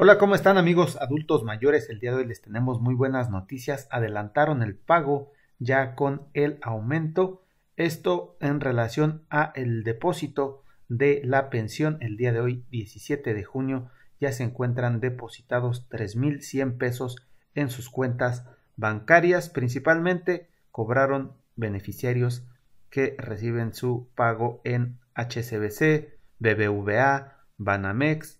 Hola, ¿cómo están amigos adultos mayores? El día de hoy les tenemos muy buenas noticias. Adelantaron el pago ya con el aumento. Esto en relación a el depósito de la pensión el día de hoy 17 de junio ya se encuentran depositados 3100 pesos en sus cuentas bancarias, principalmente cobraron beneficiarios que reciben su pago en HCBC, BBVA, Banamex,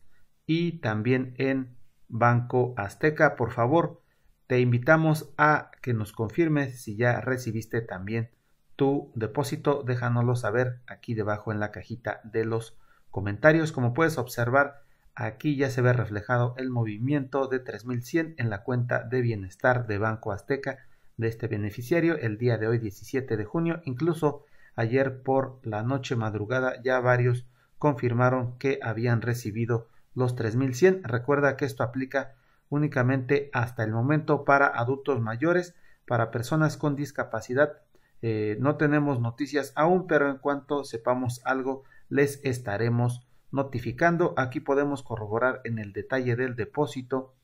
y también en Banco Azteca. Por favor, te invitamos a que nos confirmes si ya recibiste también tu depósito. Déjanoslo saber aquí debajo en la cajita de los comentarios. Como puedes observar, aquí ya se ve reflejado el movimiento de 3100 en la cuenta de bienestar de Banco Azteca de este beneficiario el día de hoy 17 de junio. Incluso ayer por la noche madrugada ya varios confirmaron que habían recibido los 3100. Recuerda que esto aplica únicamente hasta el momento para adultos mayores, para personas con discapacidad. Eh, no tenemos noticias aún, pero en cuanto sepamos algo, les estaremos notificando. Aquí podemos corroborar en el detalle del depósito,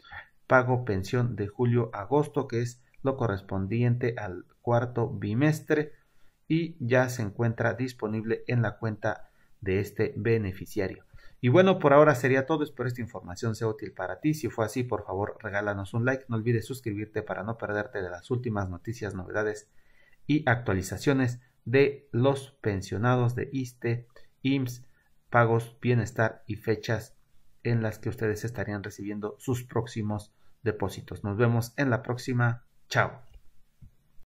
pago pensión de julio-agosto, que es lo correspondiente al cuarto bimestre y ya se encuentra disponible en la cuenta de este beneficiario. Y bueno, por ahora sería todo. Espero esta información sea útil para ti. Si fue así, por favor, regálanos un like. No olvides suscribirte para no perderte de las últimas noticias, novedades y actualizaciones de los pensionados de ISTE, IMSS, pagos, bienestar y fechas en las que ustedes estarían recibiendo sus próximos depósitos. Nos vemos en la próxima. Chao.